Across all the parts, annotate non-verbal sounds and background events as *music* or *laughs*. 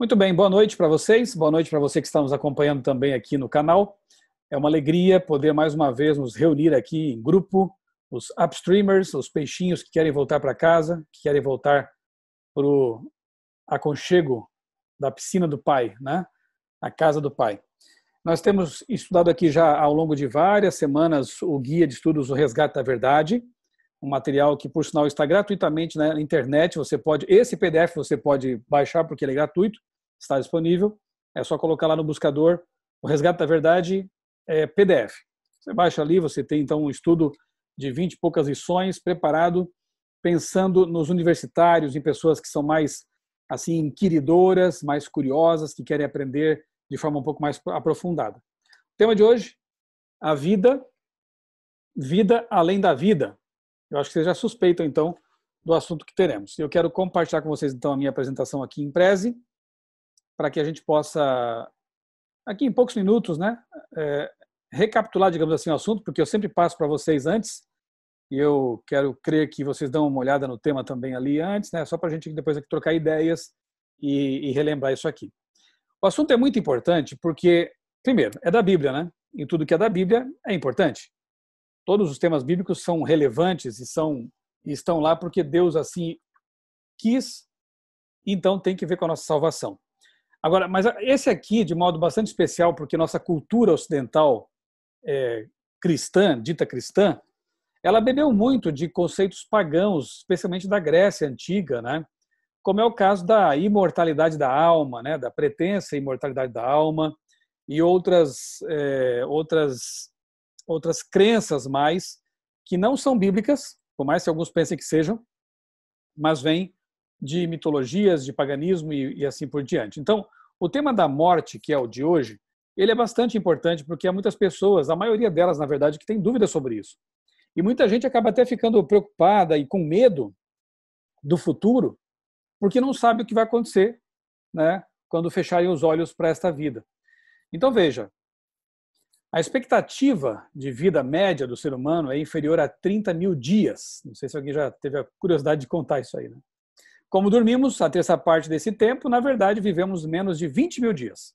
Muito bem, boa noite para vocês, boa noite para você que está nos acompanhando também aqui no canal. É uma alegria poder mais uma vez nos reunir aqui em grupo, os upstreamers, os peixinhos que querem voltar para casa, que querem voltar para o aconchego da piscina do pai, né? a casa do pai. Nós temos estudado aqui já ao longo de várias semanas o guia de estudos O Resgate da Verdade, um material que por sinal está gratuitamente na internet, você pode esse PDF você pode baixar porque ele é gratuito está disponível. É só colocar lá no buscador o Resgate da Verdade é, PDF. Você baixa ali, você tem então um estudo de 20 e poucas lições preparado pensando nos universitários, em pessoas que são mais assim inquiridoras, mais curiosas, que querem aprender de forma um pouco mais aprofundada. O tema de hoje, a vida, vida além da vida. Eu acho que vocês já suspeitam então do assunto que teremos. Eu quero compartilhar com vocês então a minha apresentação aqui em prese para que a gente possa, aqui em poucos minutos, né, é, recapitular, digamos assim, o assunto, porque eu sempre passo para vocês antes, e eu quero crer que vocês dão uma olhada no tema também ali antes, né, só para a gente depois aqui trocar ideias e, e relembrar isso aqui. O assunto é muito importante porque, primeiro, é da Bíblia, né? E tudo que é da Bíblia é importante. Todos os temas bíblicos são relevantes e são e estão lá porque Deus assim quis, então tem que ver com a nossa salvação. Agora, mas esse aqui, de modo bastante especial, porque nossa cultura ocidental é, cristã, dita cristã, ela bebeu muito de conceitos pagãos, especialmente da Grécia antiga, né? como é o caso da imortalidade da alma, né? da pretensa imortalidade da alma e outras, é, outras, outras crenças mais que não são bíblicas, por mais que alguns pensem que sejam, mas vêm de mitologias, de paganismo e, e assim por diante. Então, o tema da morte, que é o de hoje, ele é bastante importante porque há muitas pessoas, a maioria delas, na verdade, que tem dúvidas sobre isso. E muita gente acaba até ficando preocupada e com medo do futuro, porque não sabe o que vai acontecer, né, quando fecharem os olhos para esta vida. Então veja, a expectativa de vida média do ser humano é inferior a 30 mil dias. Não sei se alguém já teve a curiosidade de contar isso aí. Né? Como dormimos a terça parte desse tempo, na verdade vivemos menos de 20 mil dias.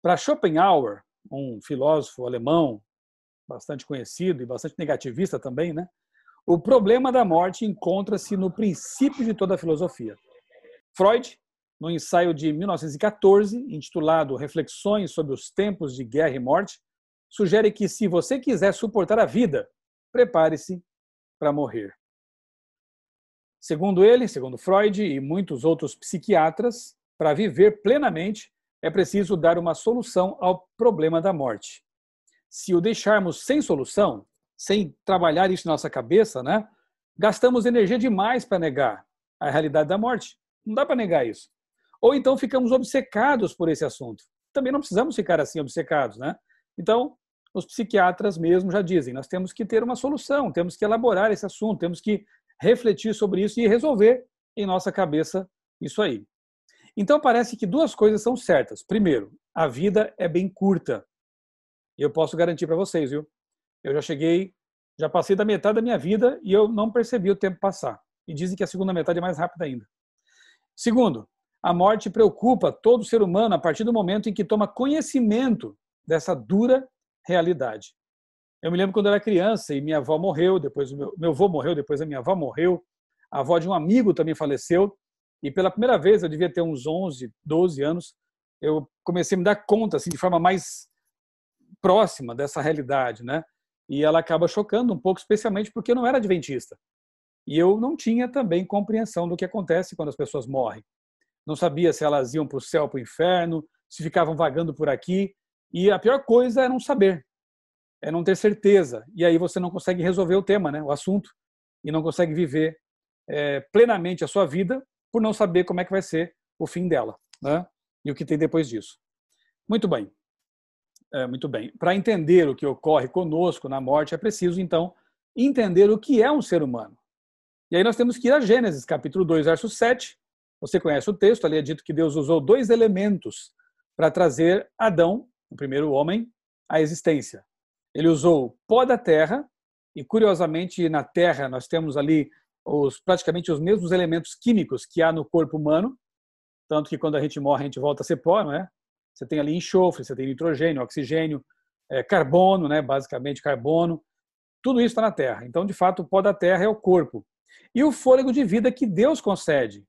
Para Schopenhauer, um filósofo alemão bastante conhecido e bastante negativista também, né? O problema da morte encontra-se no princípio de toda a filosofia. Freud, no ensaio de 1914, intitulado Reflexões sobre os Tempos de Guerra e Morte, sugere que se você quiser suportar a vida, prepare-se para morrer. Segundo ele, segundo Freud e muitos outros psiquiatras, para viver plenamente é preciso dar uma solução ao problema da morte. Se o deixarmos sem solução, sem trabalhar isso na nossa cabeça, né, gastamos energia demais para negar a realidade da morte. Não dá para negar isso. Ou então ficamos obcecados por esse assunto. Também não precisamos ficar assim obcecados, né? Então, os psiquiatras mesmo já dizem, nós temos que ter uma solução, temos que elaborar esse assunto, temos que refletir sobre isso e resolver em nossa cabeça isso aí. Então parece que duas coisas são certas. Primeiro, a vida é bem curta. Eu posso garantir para vocês, viu? Eu já cheguei, já passei da metade da minha vida e eu não percebi o tempo passar. E dizem que a segunda metade é mais rápida ainda. Segundo, a morte preocupa todo ser humano a partir do momento em que toma conhecimento dessa dura realidade. Eu me lembro quando eu era criança e minha avó morreu, depois o meu, meu avô morreu, depois a minha avó morreu, a avó de um amigo também faleceu, e pela primeira vez, eu devia ter uns 11, 12 anos, eu comecei a me dar conta assim de forma mais próxima dessa realidade, né? E ela acaba chocando um pouco, especialmente porque eu não era adventista. E eu não tinha também compreensão do que acontece quando as pessoas morrem. Não sabia se elas iam para o céu, para o inferno, se ficavam vagando por aqui. E a pior coisa era não saber é não ter certeza. E aí você não consegue resolver o tema, né, o assunto, e não consegue viver é, plenamente a sua vida por não saber como é que vai ser o fim dela né, e o que tem depois disso. Muito bem. É, muito bem. Para entender o que ocorre conosco na morte, é preciso, então, entender o que é um ser humano. E aí nós temos que ir a Gênesis, capítulo 2, verso 7. Você conhece o texto, ali é dito que Deus usou dois elementos para trazer Adão, o primeiro homem, à existência. Ele usou pó da terra, e curiosamente na terra nós temos ali os, praticamente os mesmos elementos químicos que há no corpo humano, tanto que quando a gente morre a gente volta a ser pó, não é? Você tem ali enxofre, você tem nitrogênio, oxigênio, é, carbono, né? basicamente carbono, tudo isso está na terra. Então, de fato, o pó da terra é o corpo. E o fôlego de vida que Deus concede,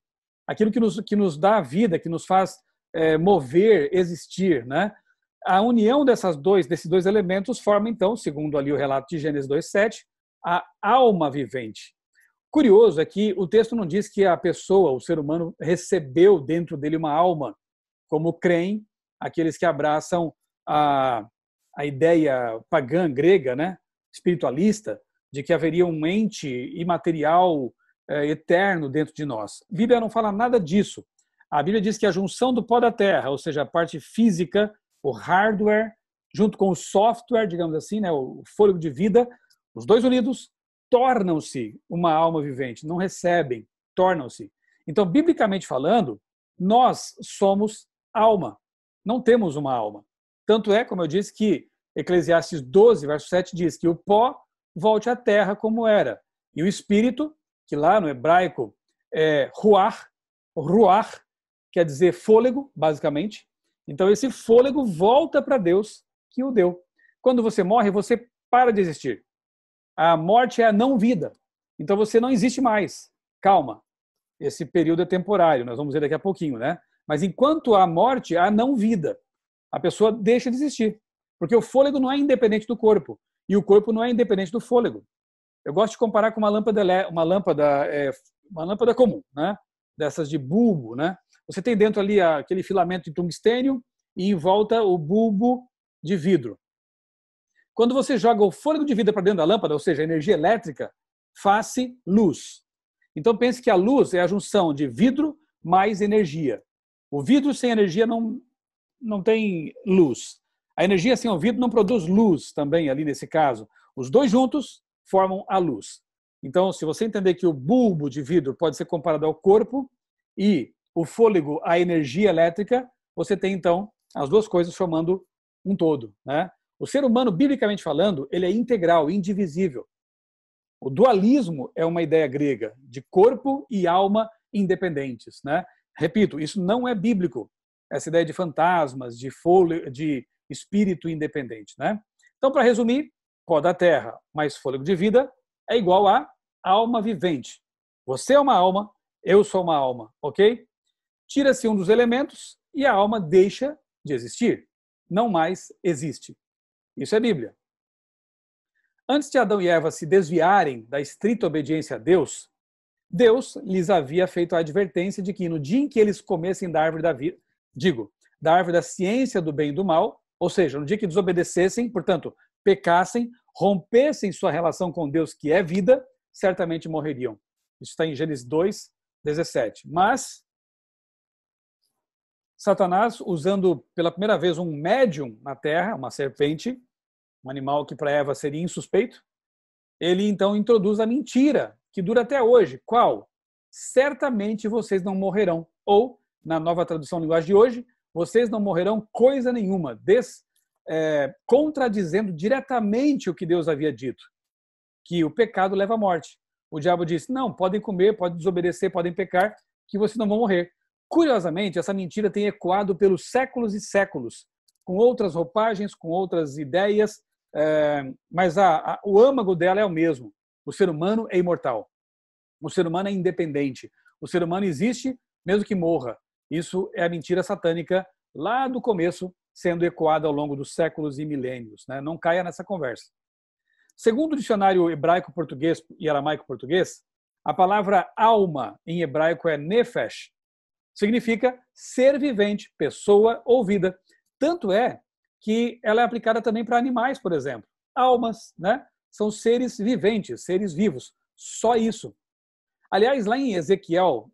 aquilo que nos, que nos dá vida, que nos faz é, mover, existir, né? A união dessas dois, desses dois elementos forma, então, segundo ali o relato de Gênesis 2,7, a alma vivente. Curioso é que o texto não diz que a pessoa, o ser humano, recebeu dentro dele uma alma, como creem aqueles que abraçam a, a ideia pagã grega, né, espiritualista, de que haveria um ente imaterial é, eterno dentro de nós. A Bíblia não fala nada disso. A Bíblia diz que a junção do pó da terra, ou seja, a parte física o hardware, junto com o software, digamos assim, né, o fôlego de vida, os dois unidos tornam-se uma alma vivente, não recebem, tornam-se. Então, biblicamente falando, nós somos alma, não temos uma alma. Tanto é, como eu disse, que Eclesiastes 12, verso 7 diz que o pó volte à terra como era, e o espírito, que lá no hebraico é ruar, ruar, quer dizer fôlego, basicamente, então esse fôlego volta para Deus que o deu. Quando você morre, você para de existir. A morte é a não vida. Então você não existe mais. Calma. Esse período é temporário, nós vamos ver daqui a pouquinho, né? Mas enquanto há morte, há não vida. A pessoa deixa de existir. Porque o fôlego não é independente do corpo. E o corpo não é independente do fôlego. Eu gosto de comparar com uma lâmpada, uma lâmpada, é, uma lâmpada comum, né? Dessas de bulbo, né? Você tem dentro ali aquele filamento de tungstênio e em volta o bulbo de vidro. Quando você joga o fôlego de vida para dentro da lâmpada, ou seja, energia elétrica, faz-se luz. Então pense que a luz é a junção de vidro mais energia. O vidro sem energia não, não tem luz. A energia sem o vidro não produz luz também ali nesse caso. Os dois juntos formam a luz. Então, se você entender que o bulbo de vidro pode ser comparado ao corpo e o fôlego, a energia elétrica, você tem então as duas coisas formando um todo. Né? O ser humano, biblicamente falando, ele é integral, indivisível. O dualismo é uma ideia grega de corpo e alma independentes. Né? Repito, isso não é bíblico. Essa ideia de fantasmas, de, fôlego, de espírito independente. Né? Então, para resumir, pó da terra mais fôlego de vida é igual a alma vivente. Você é uma alma, eu sou uma alma, ok? tira-se um dos elementos e a alma deixa de existir, não mais existe. Isso é Bíblia. Antes de Adão e Eva se desviarem da estrita obediência a Deus, Deus lhes havia feito a advertência de que no dia em que eles comessem da árvore da vida, digo, da árvore da ciência do bem e do mal, ou seja, no dia que desobedecessem, portanto, pecassem, rompessem sua relação com Deus, que é vida, certamente morreriam. Isso está em Gênesis 2, 17. Mas Satanás, usando pela primeira vez um médium na Terra, uma serpente, um animal que para Eva seria insuspeito, ele então introduz a mentira, que dura até hoje. Qual? Certamente vocês não morrerão. Ou, na nova tradução linguagem de hoje, vocês não morrerão coisa nenhuma, des, é, contradizendo diretamente o que Deus havia dito, que o pecado leva à morte. O diabo disse: não, podem comer, podem desobedecer, podem pecar, que vocês não vão morrer. Curiosamente, essa mentira tem ecoado pelos séculos e séculos, com outras roupagens, com outras ideias, eh, mas a, a, o âmago dela é o mesmo. O ser humano é imortal. O ser humano é independente. O ser humano existe mesmo que morra. Isso é a mentira satânica lá do começo, sendo ecoada ao longo dos séculos e milênios. Né? Não caia nessa conversa. Segundo o dicionário hebraico-português e aramaico-português, a palavra alma em hebraico é nefesh, Significa ser vivente, pessoa ou vida. Tanto é que ela é aplicada também para animais, por exemplo. Almas, né? São seres viventes, seres vivos. Só isso. Aliás, lá em Ezequiel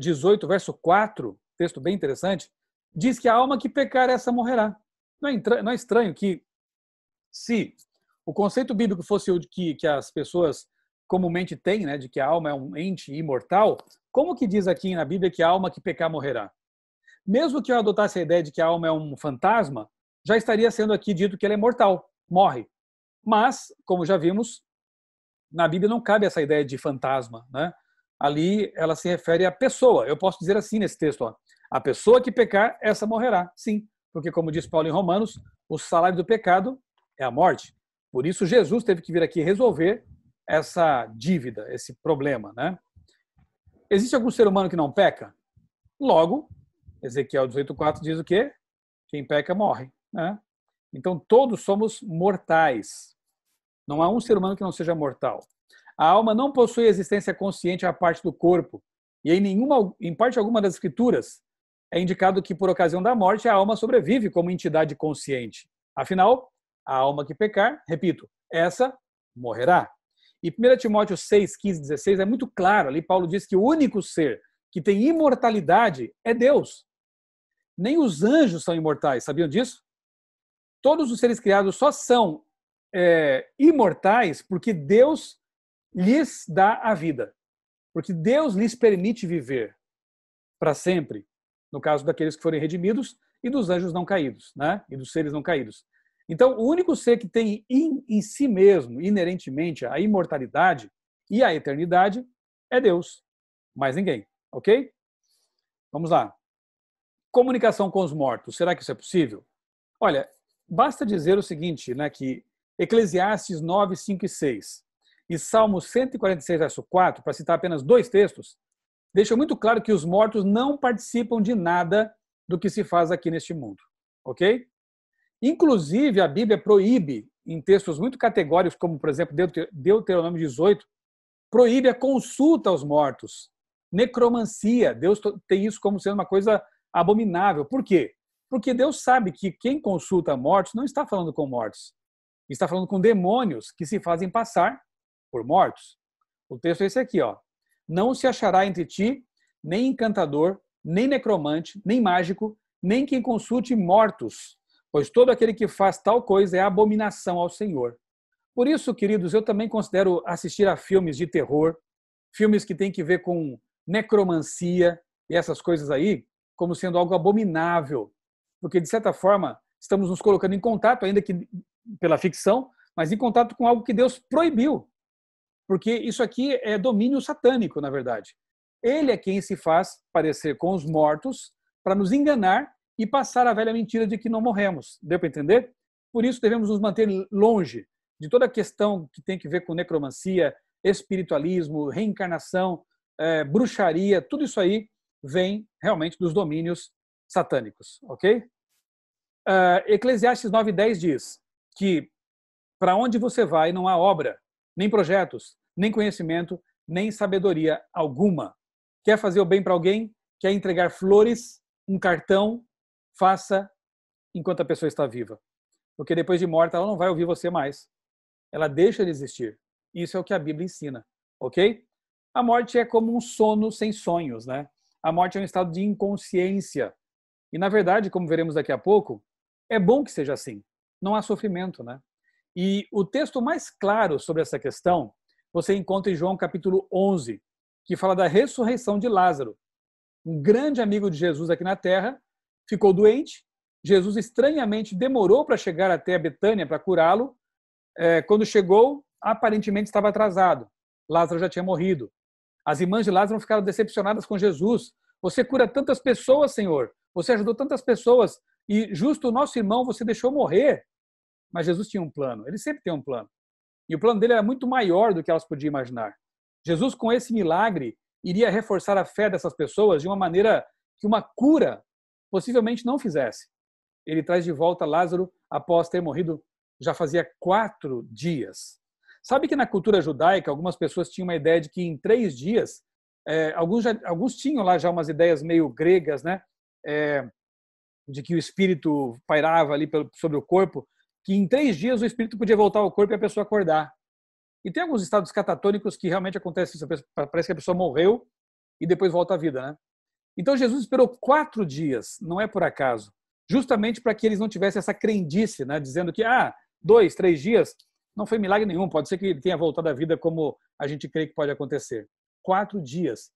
18, é, verso 4, texto bem interessante, diz que a alma que pecar essa morrerá. Não é, é estranho que, se o conceito bíblico fosse o de que as pessoas comumente têm, né, de que a alma é um ente imortal, como que diz aqui na Bíblia que a alma que pecar morrerá? Mesmo que eu adotasse a ideia de que a alma é um fantasma, já estaria sendo aqui dito que ela é mortal, morre. Mas, como já vimos, na Bíblia não cabe essa ideia de fantasma, né? Ali ela se refere à pessoa. Eu posso dizer assim nesse texto, ó, a pessoa que pecar, essa morrerá. Sim, porque como diz Paulo em Romanos, o salário do pecado é a morte. Por isso Jesus teve que vir aqui resolver essa dívida, esse problema, né? Existe algum ser humano que não peca? Logo, Ezequiel 18,4 diz o quê? Quem peca morre. Né? Então, todos somos mortais. Não há um ser humano que não seja mortal. A alma não possui existência consciente à parte do corpo. E em, nenhuma, em parte alguma das escrituras, é indicado que por ocasião da morte a alma sobrevive como entidade consciente. Afinal, a alma que pecar, repito, essa morrerá. E 1 Timóteo 6, 15, 16 é muito claro ali. Paulo diz que o único ser que tem imortalidade é Deus. Nem os anjos são imortais, sabiam disso? Todos os seres criados só são é, imortais porque Deus lhes dá a vida. Porque Deus lhes permite viver para sempre, no caso daqueles que forem redimidos e dos anjos não caídos, né? E dos seres não caídos. Então, o único ser que tem em, em si mesmo, inerentemente, a imortalidade e a eternidade é Deus, mais ninguém, ok? Vamos lá. Comunicação com os mortos, será que isso é possível? Olha, basta dizer o seguinte, né, que Eclesiastes 9, 5 e 6 e Salmo 146, verso 4, para citar apenas dois textos, deixam muito claro que os mortos não participam de nada do que se faz aqui neste mundo, ok? Inclusive, a Bíblia proíbe, em textos muito categóricos, como, por exemplo, Deuteronômio 18, proíbe a consulta aos mortos. Necromancia, Deus tem isso como sendo uma coisa abominável. Por quê? Porque Deus sabe que quem consulta mortos não está falando com mortos, está falando com demônios que se fazem passar por mortos. O texto é esse aqui, ó. Não se achará entre ti nem encantador, nem necromante, nem mágico, nem quem consulte mortos, pois todo aquele que faz tal coisa é abominação ao Senhor. Por isso, queridos, eu também considero assistir a filmes de terror, filmes que têm que ver com necromancia e essas coisas aí, como sendo algo abominável, porque de certa forma estamos nos colocando em contato, ainda que pela ficção, mas em contato com algo que Deus proibiu, porque isso aqui é domínio satânico, na verdade. Ele é quem se faz parecer com os mortos para nos enganar e passar a velha mentira de que não morremos. Deu para entender? Por isso devemos nos manter longe de toda a questão que tem que ver com necromancia, espiritualismo, reencarnação, é, bruxaria, tudo isso aí vem realmente dos domínios satânicos, ok? Uh, Eclesiastes 9:10 diz que para onde você vai não há obra, nem projetos, nem conhecimento, nem sabedoria alguma. Quer fazer o bem para alguém? Quer entregar flores, um cartão, faça enquanto a pessoa está viva. Porque depois de morta, ela não vai ouvir você mais. Ela deixa de existir. Isso é o que a Bíblia ensina, ok? A morte é como um sono sem sonhos, né? A morte é um estado de inconsciência. E, na verdade, como veremos daqui a pouco, é bom que seja assim. Não há sofrimento, né? E o texto mais claro sobre essa questão você encontra em João capítulo 11, que fala da ressurreição de Lázaro, um grande amigo de Jesus aqui na terra, ficou doente. Jesus estranhamente demorou para chegar até a Betânia para curá-lo. É, quando chegou, aparentemente estava atrasado. Lázaro já tinha morrido. As irmãs de Lázaro ficaram decepcionadas com Jesus. Você cura tantas pessoas, Senhor. Você ajudou tantas pessoas. E justo o nosso irmão você deixou morrer. Mas Jesus tinha um plano. Ele sempre tem um plano. E o plano dele era muito maior do que elas podiam imaginar. Jesus, com esse milagre, iria reforçar a fé dessas pessoas de uma maneira que uma cura possivelmente não fizesse. Ele traz de volta Lázaro após ter morrido já fazia quatro dias. Sabe que na cultura judaica algumas pessoas tinham uma ideia de que em três dias, é, alguns, já, alguns tinham lá já umas ideias meio gregas, né? É, de que o espírito pairava ali pelo, sobre o corpo, que em três dias o espírito podia voltar ao corpo e a pessoa acordar. E tem alguns estados catatônicos que realmente acontece isso. Parece que a pessoa morreu e depois volta à vida, né? Então Jesus esperou quatro dias, não é por acaso, justamente para que eles não tivessem essa crendice, né? dizendo que, ah, dois, três dias, não foi milagre nenhum, pode ser que ele tenha voltado à vida como a gente crê que pode acontecer. Quatro dias.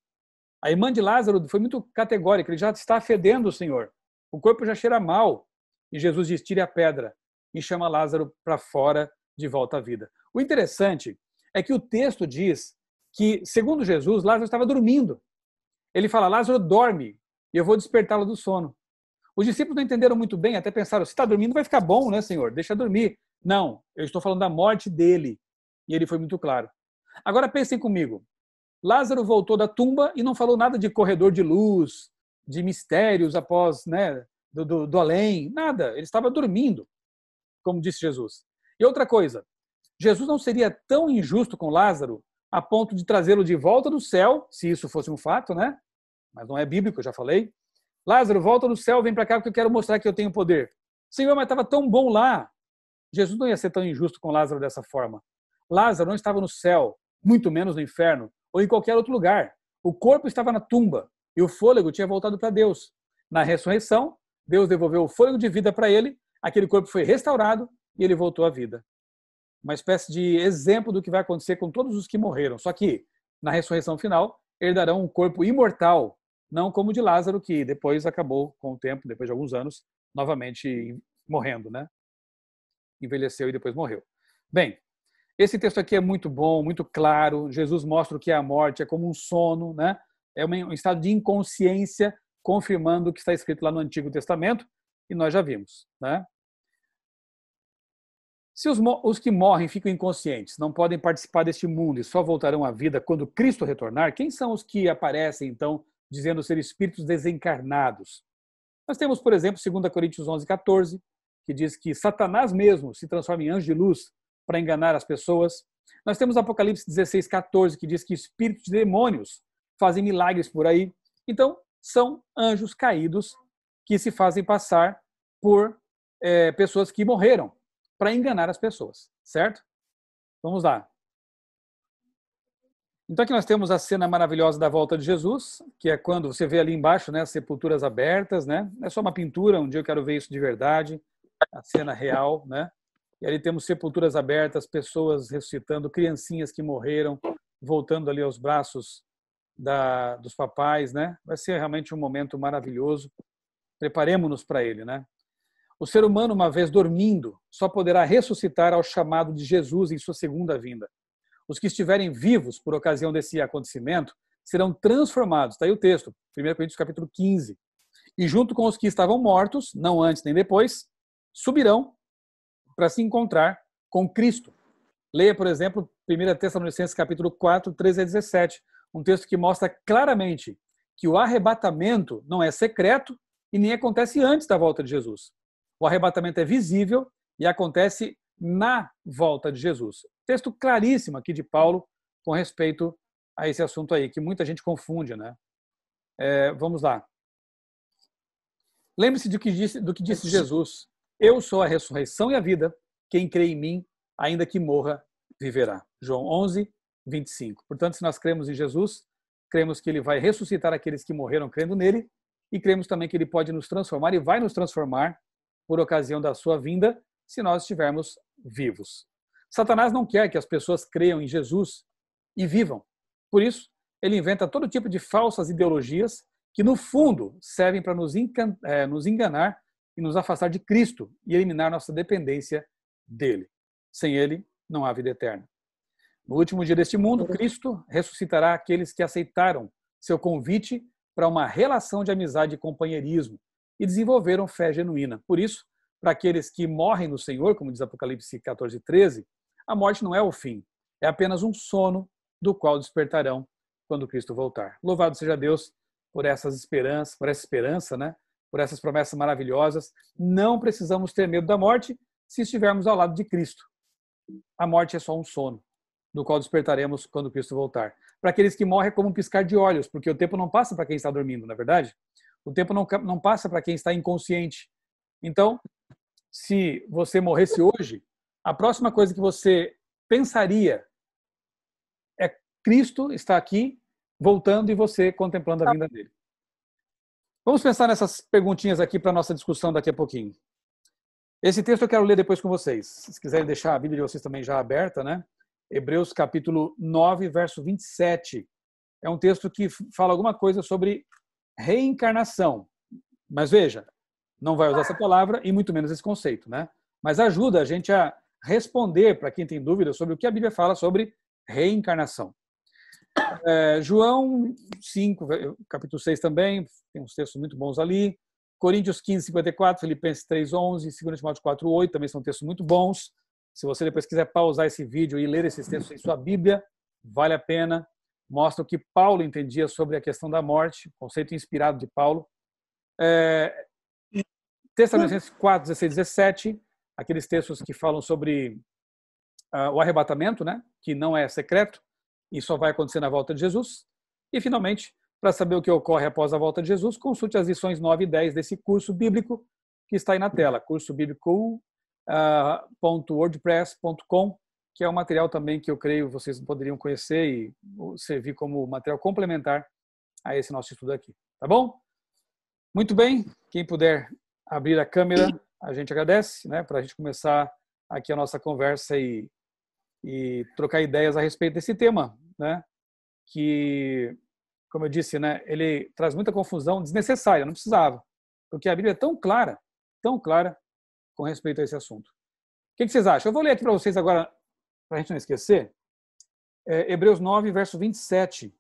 A irmã de Lázaro foi muito categórica, ele já está fedendo o Senhor, o corpo já cheira mal. E Jesus diz: tire a pedra e chama Lázaro para fora de volta à vida. O interessante é que o texto diz que, segundo Jesus, Lázaro estava dormindo. Ele fala: Lázaro dorme e eu vou despertá-lo do sono. Os discípulos não entenderam muito bem, até pensaram: se está dormindo, vai ficar bom, né, Senhor? Deixa dormir. Não, eu estou falando da morte dele. E ele foi muito claro. Agora pensem comigo: Lázaro voltou da tumba e não falou nada de corredor de luz, de mistérios após, né, do, do, do além, nada. Ele estava dormindo, como disse Jesus. E outra coisa: Jesus não seria tão injusto com Lázaro a ponto de trazê-lo de volta do céu, se isso fosse um fato, né? mas não é bíblico, eu já falei. Lázaro, volta do céu, vem para cá porque eu quero mostrar que eu tenho poder. Senhor, mas estava tão bom lá. Jesus não ia ser tão injusto com Lázaro dessa forma. Lázaro não estava no céu, muito menos no inferno, ou em qualquer outro lugar. O corpo estava na tumba e o fôlego tinha voltado para Deus. Na ressurreição, Deus devolveu o fôlego de vida para ele, aquele corpo foi restaurado e ele voltou à vida. Uma espécie de exemplo do que vai acontecer com todos os que morreram. Só que, na ressurreição final, herdarão um corpo imortal não como de Lázaro, que depois acabou com o tempo, depois de alguns anos, novamente morrendo, né? Envelheceu e depois morreu. Bem, esse texto aqui é muito bom, muito claro. Jesus mostra o que é a morte, é como um sono, né? É um estado de inconsciência, confirmando o que está escrito lá no Antigo Testamento, e nós já vimos, né? Se os, os que morrem ficam inconscientes, não podem participar deste mundo e só voltarão à vida quando Cristo retornar, quem são os que aparecem, então, dizendo ser espíritos desencarnados. Nós temos, por exemplo, 2 Coríntios 11, 14, que diz que Satanás mesmo se transforma em anjo de luz para enganar as pessoas. Nós temos Apocalipse 16, 14, que diz que espíritos de demônios fazem milagres por aí. Então, são anjos caídos que se fazem passar por é, pessoas que morreram para enganar as pessoas, certo? Vamos lá. Então aqui nós temos a cena maravilhosa da volta de Jesus, que é quando você vê ali embaixo, né, as sepulturas abertas, né? É só uma pintura, um dia eu quero ver isso de verdade, a cena real, né? E ali temos sepulturas abertas, pessoas ressuscitando, criancinhas que morreram, voltando ali aos braços da, dos papais, né? Vai ser realmente um momento maravilhoso. Preparemos-nos para ele, né? O ser humano, uma vez dormindo, só poderá ressuscitar ao chamado de Jesus em sua segunda vinda. Os que estiverem vivos por ocasião desse acontecimento serão transformados. Está aí o texto, 1 Coríntios capítulo 15. E junto com os que estavam mortos, não antes nem depois, subirão para se encontrar com Cristo. Leia, por exemplo, 1 Tessalonicenses capítulo 4, 13 a 17, um texto que mostra claramente que o arrebatamento não é secreto e nem acontece antes da volta de Jesus. O arrebatamento é visível e acontece na volta de Jesus. Texto claríssimo aqui de Paulo com respeito a esse assunto aí, que muita gente confunde, né? É, vamos lá. Lembre-se do que disse, do que disse Jesus: Eu sou a ressurreição e a vida. Quem crê em mim, ainda que morra, viverá. João 11, 25. Portanto, se nós cremos em Jesus, cremos que ele vai ressuscitar aqueles que morreram crendo nele e cremos também que ele pode nos transformar e vai nos transformar por ocasião da sua vinda, se nós estivermos vivos. Satanás não quer que as pessoas creiam em Jesus e vivam. Por isso, ele inventa todo tipo de falsas ideologias que, no fundo, servem para é, nos enganar e nos afastar de Cristo e eliminar nossa dependência dele. Sem ele, não há vida eterna. No último dia deste mundo, Cristo ressuscitará aqueles que aceitaram seu convite para uma relação de amizade e companheirismo e desenvolveram fé genuína. Por isso, para aqueles que morrem no Senhor, como diz Apocalipse 14, 13, a morte não é o fim, é apenas um sono do qual despertarão quando Cristo voltar. Louvado seja Deus por essas esperanças, por essa esperança, né? Por essas promessas maravilhosas. Não precisamos ter medo da morte se estivermos ao lado de Cristo. A morte é só um sono, do qual despertaremos quando Cristo voltar. Para aqueles que morrem é como um piscar de olhos, porque o tempo não passa para quem está dormindo, na é verdade. O tempo não, não passa para quem está inconsciente. Então, se você morresse hoje, a próxima coisa que você pensaria é Cristo está aqui, voltando e você contemplando a vinda dele. Vamos pensar nessas perguntinhas aqui para nossa discussão daqui a pouquinho. Esse texto eu quero ler depois com vocês. Se quiserem deixar a Bíblia de vocês também já aberta, né? Hebreus capítulo 9, verso 27. É um texto que fala alguma coisa sobre reencarnação. Mas veja, não vai usar essa palavra e muito menos esse conceito, né? Mas ajuda a gente a responder para quem tem dúvida sobre o que a Bíblia fala sobre reencarnação. É, João 5, capítulo 6 também, tem uns textos muito bons ali. Coríntios 15, 54, Filipenses 3, 11, 2 Timóteo 4, 8, também são textos muito bons. Se você depois quiser pausar esse vídeo e ler esses textos em sua Bíblia, vale a pena. Mostra o que Paulo entendia sobre a questão da morte, conceito inspirado de Paulo. É, Tessalonicenses 4, 16, 17, aqueles textos que falam sobre uh, o arrebatamento, né, que não é secreto e só vai acontecer na volta de Jesus. E, finalmente, para saber o que ocorre após a volta de Jesus, consulte as lições 9 e 10 desse curso bíblico que está aí na tela, cursobíblico.wordpress.com, ah, que é um material também que eu creio vocês poderiam conhecer e servir como material complementar a esse nosso estudo aqui. Tá bom? Muito bem, quem puder abrir a câmera a gente agradece, né, para a gente começar aqui a nossa conversa e, e trocar ideias a respeito desse tema, né, que, como eu disse, né, ele traz muita confusão desnecessária, não precisava, porque a Bíblia é tão clara, tão clara com respeito a esse assunto. O que vocês acham? Eu vou ler aqui para vocês agora, para a gente não esquecer, é, Hebreus 9, verso 27.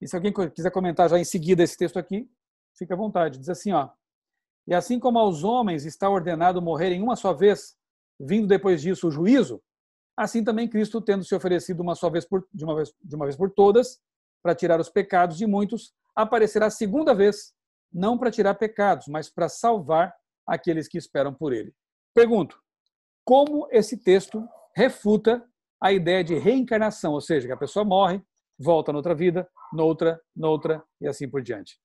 E se alguém quiser comentar já em seguida esse texto aqui, fica à vontade. Diz assim, ó, e assim como aos homens está ordenado morrerem uma só vez, vindo depois disso o juízo, assim também Cristo, tendo se oferecido uma só vez por, de, uma vez, de uma vez por todas, para tirar os pecados de muitos, aparecerá segunda vez, não para tirar pecados, mas para salvar aqueles que esperam por ele. Pergunto: como esse texto refuta a ideia de reencarnação, ou seja, que a pessoa morre, volta noutra vida, noutra, noutra e assim por diante?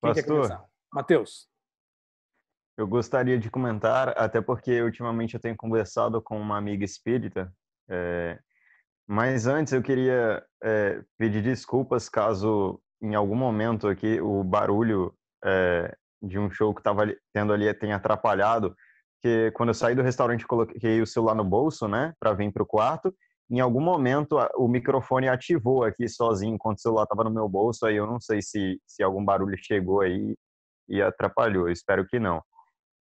Pastor, Matheus. Eu gostaria de comentar, até porque ultimamente eu tenho conversado com uma amiga espírita, é, mas antes eu queria é, pedir desculpas caso em algum momento aqui o barulho é, de um show que estava tendo ali tenha atrapalhado, que quando eu saí do restaurante coloquei o celular no bolso, né, para vir para o quarto. Em algum momento o microfone ativou aqui sozinho enquanto o celular estava no meu bolso, aí eu não sei se, se algum barulho chegou aí e atrapalhou, espero que não.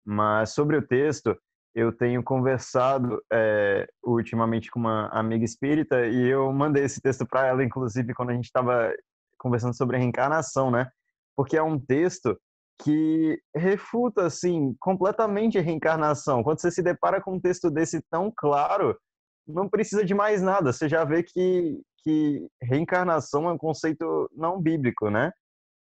Mas sobre o texto, eu tenho conversado é, ultimamente com uma amiga espírita e eu mandei esse texto para ela, inclusive, quando a gente estava conversando sobre reencarnação, né? Porque é um texto que refuta, assim, completamente a reencarnação. Quando você se depara com um texto desse tão claro, não precisa de mais nada. Você já vê que, que reencarnação é um conceito não bíblico, né?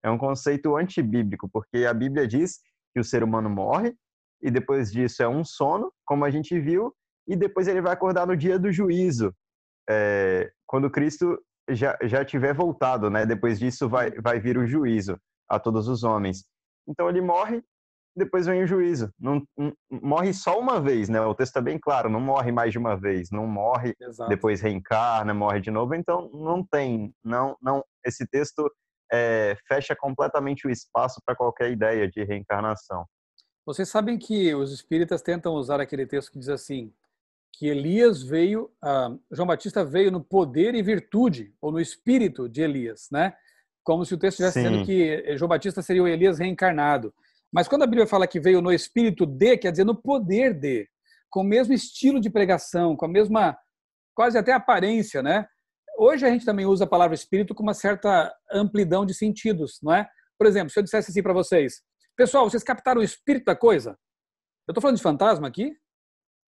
É um conceito antibíblico, porque a Bíblia diz que o ser humano morre e depois disso é um sono, como a gente viu, e depois ele vai acordar no dia do juízo, é, quando Cristo já, já tiver voltado, né? Depois disso vai, vai vir o juízo a todos os homens. Então ele morre, depois vem o juízo. Não, morre só uma vez, né? O texto está é bem claro, não morre mais de uma vez, não morre, Exato. depois reencarna, morre de novo. Então não tem, não, não. Esse texto é, fecha completamente o espaço para qualquer ideia de reencarnação. Vocês sabem que os espíritas tentam usar aquele texto que diz assim, que Elias veio, ah, João Batista veio no poder e virtude, ou no espírito de Elias, né? Como se o texto estivesse dizendo que eh, João Batista seria o Elias reencarnado. Mas quando a Bíblia fala que veio no espírito de, quer dizer no poder de, com o mesmo estilo de pregação, com a mesma, quase até aparência, né? Hoje a gente também usa a palavra espírito com uma certa amplidão de sentidos, não é? Por exemplo, se eu dissesse assim para vocês, pessoal, vocês captaram o espírito da coisa? Eu estou falando de fantasma aqui?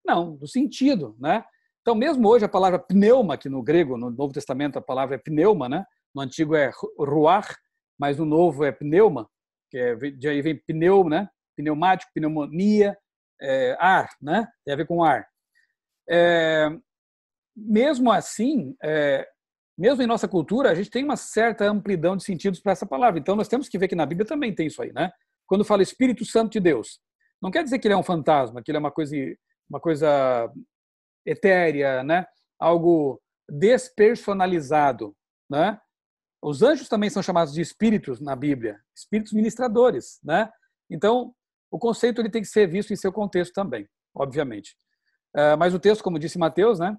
Não, do sentido, né? Então, mesmo hoje, a palavra pneuma, que no grego, no Novo Testamento, a palavra é pneuma, né? No antigo é ruar, mas no novo é pneuma, que é, de aí vem pneu, né? Pneumático, pneumonia, é, ar, né? Tem a ver com ar. É, mesmo assim, é, mesmo em nossa cultura, a gente tem uma certa amplidão de sentidos para essa palavra. Então, nós temos que ver que na Bíblia também tem isso aí, né? Quando fala Espírito Santo de Deus, não quer dizer que ele é um fantasma, que ele é uma coisa, uma coisa etérea, né? Algo despersonalizado, né? Os anjos também são chamados de espíritos na Bíblia, espíritos ministradores, né? Então, o conceito ele tem que ser visto em seu contexto também, obviamente. Ah, mas o texto, como disse Mateus, né?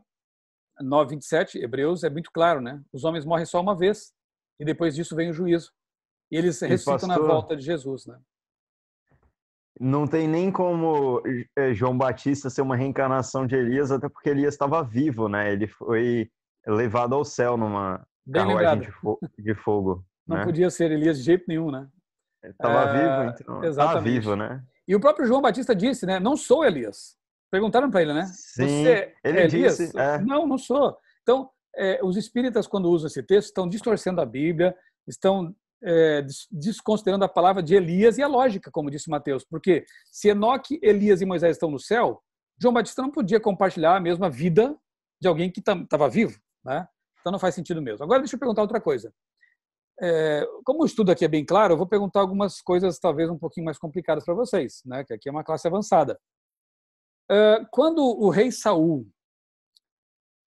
9, 27, Hebreus, é muito claro, né? Os homens morrem só uma vez e depois disso vem o juízo. E eles e ressuscitam pastor, na volta de Jesus, né? Não tem nem como é, João Batista ser uma reencarnação de Elias, até porque Elias estava vivo, né? Ele foi levado ao céu numa Bem carruagem de, fo de, fogo. Não né? podia ser Elias de jeito nenhum, né? Estava é, vivo, então. Estava tá vivo, né? E o próprio João Batista disse, né? Não sou Elias. Perguntaram para ele, né? Sim, Você ele é disse, Elias? É. Não, não sou. Então, é, os espíritas, quando usam esse texto, estão distorcendo a Bíblia, estão é, desconsiderando a palavra de Elias e a lógica, como disse Mateus. Porque se Enoque, Elias e Moisés estão no céu, João Batista não podia compartilhar a mesma vida de alguém que estava vivo. Né? Então não faz sentido mesmo. Agora deixa eu perguntar outra coisa. É, como o estudo aqui é bem claro, eu vou perguntar algumas coisas talvez um pouquinho mais complicadas para vocês, né? que aqui é uma classe avançada. Ah, quando o rei Saul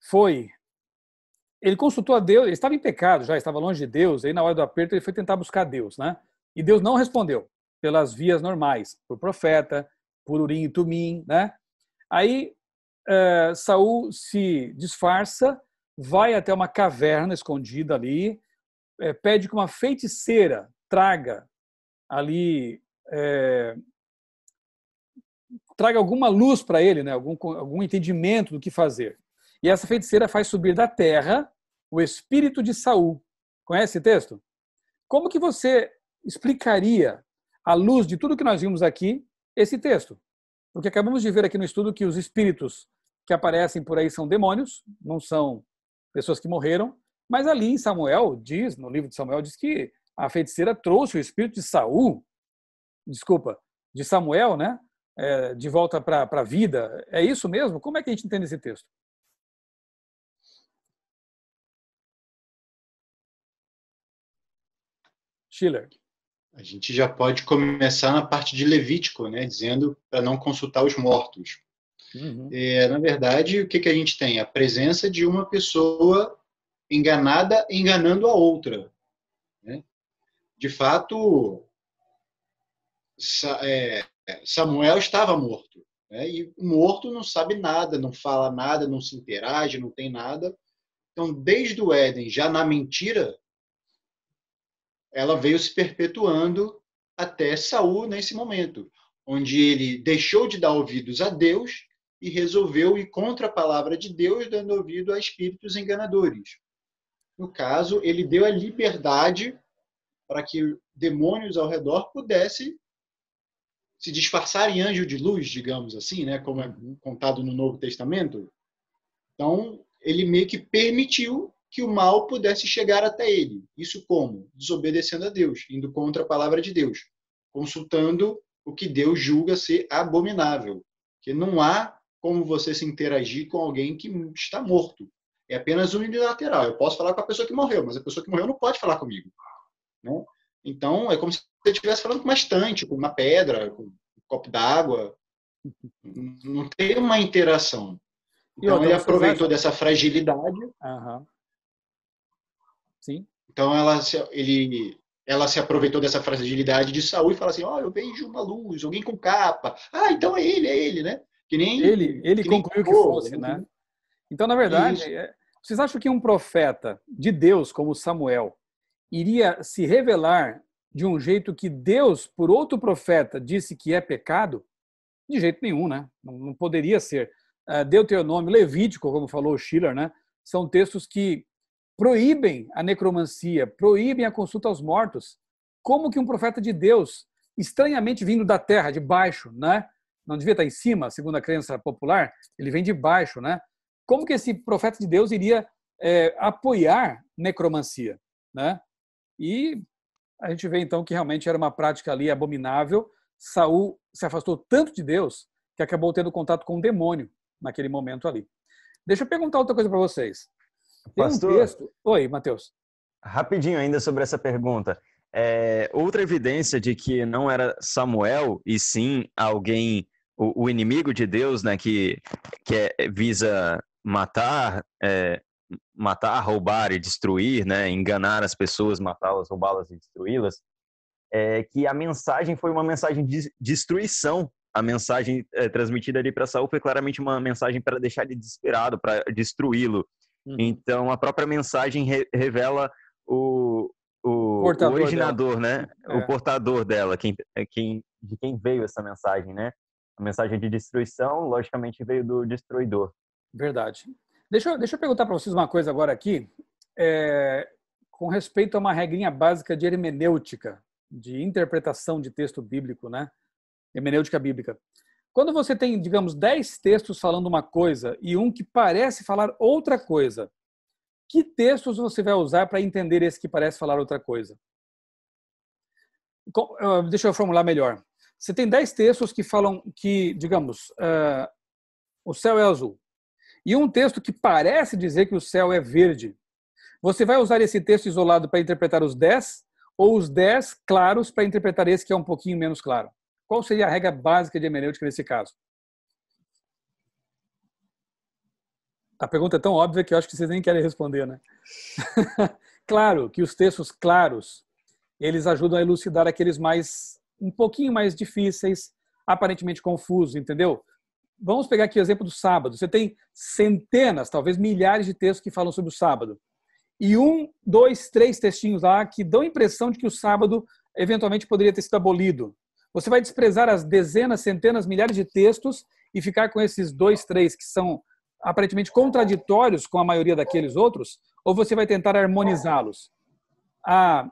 foi, ele consultou a Deus, ele estava em pecado já, estava longe de Deus, aí na hora do aperto ele foi tentar buscar Deus, né? E Deus não respondeu pelas vias normais, por profeta, por Urim e Tumim, né? Aí uh, Saul se disfarça, vai até uma caverna escondida ali, eh, pede que uma feiticeira traga ali é, traga alguma luz para ele, né? algum, algum entendimento do que fazer. E essa feiticeira faz subir da terra o espírito de Saul. Conhece esse texto? Como que você explicaria, à luz de tudo que nós vimos aqui, esse texto? Porque acabamos de ver aqui no estudo que os espíritos que aparecem por aí são demônios, não são pessoas que morreram, mas ali em Samuel diz, no livro de Samuel diz que a feiticeira trouxe o espírito de Saul, desculpa, de Samuel, né, é, de volta para a vida. É isso mesmo? Como é que a gente entende esse texto? Schiller. A gente já pode começar na parte de Levítico, né, dizendo para não consultar os mortos. Uhum. É, na verdade, o que, que a gente tem? A presença de uma pessoa enganada enganando a outra. Né? De fato, é, é, Samuel estava morto. Né? E morto não sabe nada, não fala nada, não se interage, não tem nada. Então, desde o Éden, já na mentira, ela veio se perpetuando até Saul nesse momento, onde ele deixou de dar ouvidos a Deus e resolveu ir contra a palavra de Deus, dando ouvido a espíritos enganadores. No caso, ele deu a liberdade para que demônios ao redor pudessem se disfarçar em anjo de luz, digamos assim, né, como é contado no Novo Testamento. Então, ele meio que permitiu que o mal pudesse chegar até ele. Isso como? Desobedecendo a Deus, indo contra a palavra de Deus, consultando o que Deus julga ser abominável. Que não há como você se interagir com alguém que está morto. É apenas unilateral. Eu posso falar com a pessoa que morreu, mas a pessoa que morreu não pode falar comigo. Né? Então, é como se você estivesse falando com uma estante, com uma pedra, com um copo d'água. Não tem uma interação. Então, ele aproveitou dessa fragilidade. Uhum. Sim. Então ela se, ele, ela se aproveitou dessa fragilidade de Saul e fala assim: ó, eu vejo uma luz, alguém com capa. Ah, então é ele, é ele, né? Que nem ele, ele que concluiu que fosse, né? né? Então na verdade, é, vocês acham que um profeta de Deus como Samuel iria se revelar de um jeito que Deus, por outro profeta, disse que é pecado? De jeito nenhum, né? Não, poderia ser. Ah, Deuteronômio, Levítico, como falou Schiller, né? São textos que proíbem a necromancia, proíbem a consulta aos mortos. Como que um profeta de Deus, estranhamente vindo da terra, de baixo, né? Não devia estar em cima, segundo a crença popular, ele vem de baixo, né? Como que esse profeta de Deus iria é, apoiar necromancia, né? E a gente vê então que realmente era uma prática ali abominável. Saul se afastou tanto de Deus que acabou tendo contato com o demônio naquele momento ali. Deixa eu perguntar outra coisa para vocês. Tem Pastor, um texto. Oi, Mateus. Rapidinho ainda sobre essa pergunta. É, outra evidência de que não era Samuel e sim alguém, o, o inimigo de Deus, né, que, que é, visa matar, é, matar, roubar e destruir, né? enganar as pessoas, matá-las, roubá-las e destruí-las, é que a mensagem foi uma mensagem de destruição. A mensagem é, transmitida ali para Saul foi claramente uma mensagem para deixar ele desesperado, para destruí-lo. Uhum. Então, a própria mensagem re revela o, o, o originador, dela. né? É. O portador dela, quem, eh, quem, de quem veio essa mensagem, né? A mensagem de destruição, logicamente, veio do destruidor. Verdade. Deixa, eu, deixa eu perguntar para vocês uma coisa agora aqui, é, com respeito a uma regrinha básica de hermenêutica, de interpretação de texto bíblico, né? Hermenêutica bíblica. Quando você tem, digamos, dez textos falando uma coisa e um que parece falar outra coisa, que textos você vai usar para entender esse que parece falar outra coisa? Ah, deixa eu formular melhor. Você tem dez textos que falam que, digamos, uh, o céu é azul. E um texto que parece dizer que o céu é verde. Você vai usar esse texto isolado para interpretar os dez ou os dez claros para interpretar esse que é um pouquinho menos claro? Qual seria a regra básica de hermenêutica nesse caso? A pergunta é tão óbvia que eu acho que vocês nem querem responder, né? *laughs* claro que os textos claros, eles ajudam a elucidar aqueles mais um pouquinho mais difíceis, aparentemente confusos, entendeu? vamos pegar aqui o exemplo do sábado. Você tem centenas, talvez milhares de textos que falam sobre o sábado. E um, dois, três textinhos lá que dão a impressão de que o sábado eventualmente poderia ter sido abolido. Você vai desprezar as dezenas, centenas, milhares de textos e ficar com esses dois, três que são aparentemente contraditórios com a maioria daqueles outros, ou você vai tentar harmonizá-los? Ah,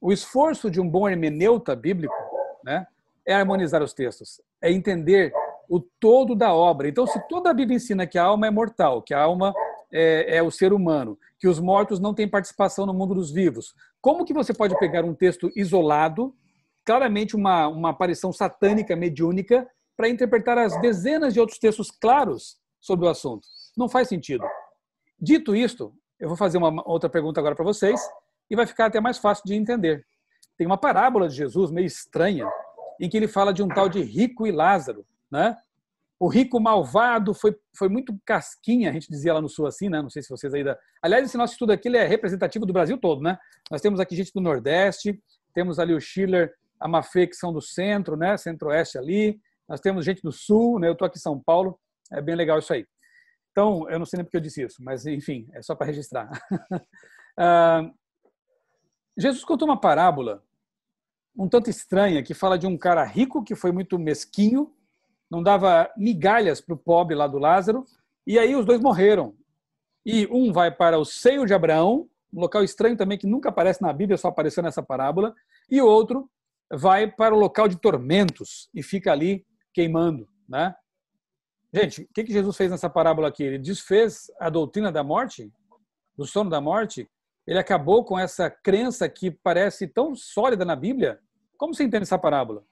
o esforço de um bom hermeneuta bíblico né, é harmonizar os textos, é entender o todo da obra. Então, se toda a Bíblia ensina que a alma é mortal, que a alma é, é, o ser humano, que os mortos não têm participação no mundo dos vivos, como que você pode pegar um texto isolado, claramente uma, uma aparição satânica, mediúnica, para interpretar as dezenas de outros textos claros sobre o assunto? Não faz sentido. Dito isto, eu vou fazer uma outra pergunta agora para vocês e vai ficar até mais fácil de entender. Tem uma parábola de Jesus meio estranha em que ele fala de um tal de rico e Lázaro né? O rico malvado foi, foi muito casquinha, a gente dizia lá no sul assim, né? Não sei se vocês ainda. Aliás, esse nosso estudo aqui ele é representativo do Brasil todo, né? Nós temos aqui gente do Nordeste, temos ali o Schiller, a Mafê, que são do centro, né? Centro-Oeste ali. Nós temos gente do Sul, né? Eu estou aqui em São Paulo, é bem legal isso aí. Então, eu não sei nem porque eu disse isso, mas enfim, é só para registrar. uh, *laughs* Jesus contou uma parábola um tanto estranha que fala de um cara rico que foi muito mesquinho não dava migalhas para o pobre lá do Lázaro, e aí os dois morreram. E um vai para o seio de Abraão, um local estranho também que nunca aparece na Bíblia, só apareceu nessa parábola, e o outro vai para o local de tormentos e fica ali queimando, né? Gente, o que, que Jesus fez nessa parábola aqui? Ele desfez a doutrina da morte, do sono da morte, ele acabou com essa crença que parece tão sólida na Bíblia. Como você entende essa parábola?